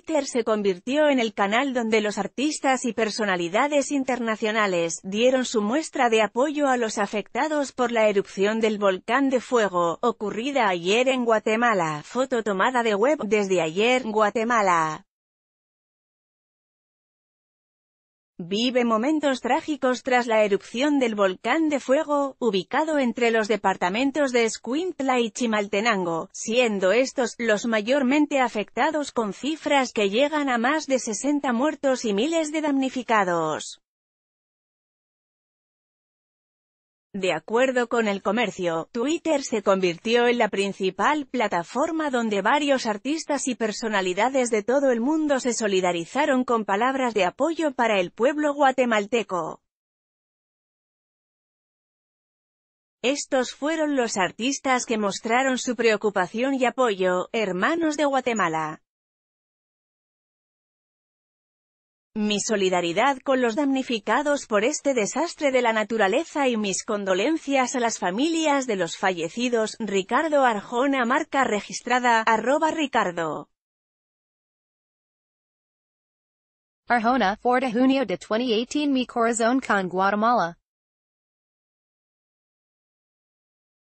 Twitter se convirtió en el canal donde los artistas y personalidades internacionales dieron su muestra de apoyo a los afectados por la erupción del volcán de fuego, ocurrida ayer en Guatemala. Foto tomada de web desde ayer, Guatemala. vive momentos trágicos tras la erupción del volcán de fuego, ubicado entre los departamentos de Escuintla y Chimaltenango, siendo estos los mayormente afectados con cifras que llegan a más de 60 muertos y miles de damnificados. De acuerdo con el comercio, Twitter se convirtió en la principal plataforma donde varios artistas y personalidades de todo el mundo se solidarizaron con palabras de apoyo para el pueblo guatemalteco. Estos fueron los artistas que mostraron su preocupación y apoyo, hermanos de Guatemala. Mi solidaridad con los damnificados por este desastre de la naturaleza y mis condolencias a las familias de los fallecidos, Ricardo Arjona marca registrada, arroba Ricardo. Arjona, 4 de junio de 2018 Mi corazón con Guatemala.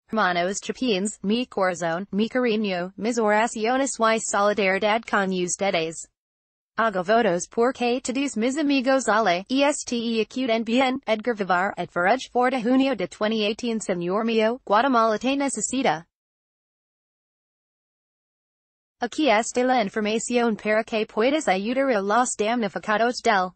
Hermanos Chapines, mi corazón, mi cariño, mis oraciones y solidaridad con ustedes. Haga votos por que todos mis amigos ale, este acute NBN, Edgar Vivar, et Farage 4 de junio de 2018 Senor mio, Guatemala te necesita. Aquí está la información para que puedas ayudar a los damnificados del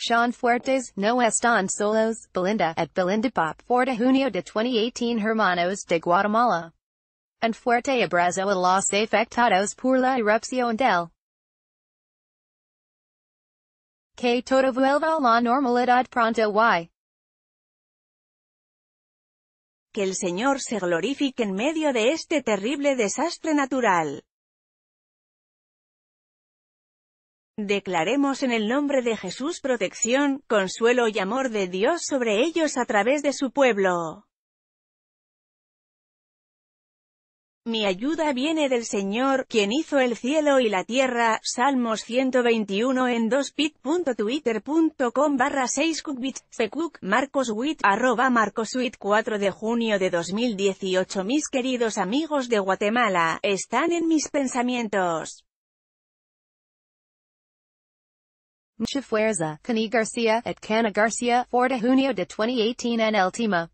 Sean Fuertes, No Están Solos, Belinda, at Belinda Pop, 4 de junio de 2018 Hermanos de Guatemala. And Fuerte Abrazo a los Afectados por la Erupción del Que todo vuelva la normalidad pronto y. Que el Señor se glorifique en medio de este terrible desastre natural. Declaremos en el nombre de Jesús protección, consuelo y amor de Dios sobre ellos a través de su pueblo. Mi ayuda viene del Señor, quien hizo el cielo y la tierra, Salmos 121 en 2pit.twitter.com barra 6 cucbit Marcos Witt, arroba Marcos 4 de junio de 2018 Mis queridos amigos de Guatemala, están en mis pensamientos. Mcha Fuerza, Cani Garcia, at Cana Garcia, Forta Junio de 2018 en El Tima.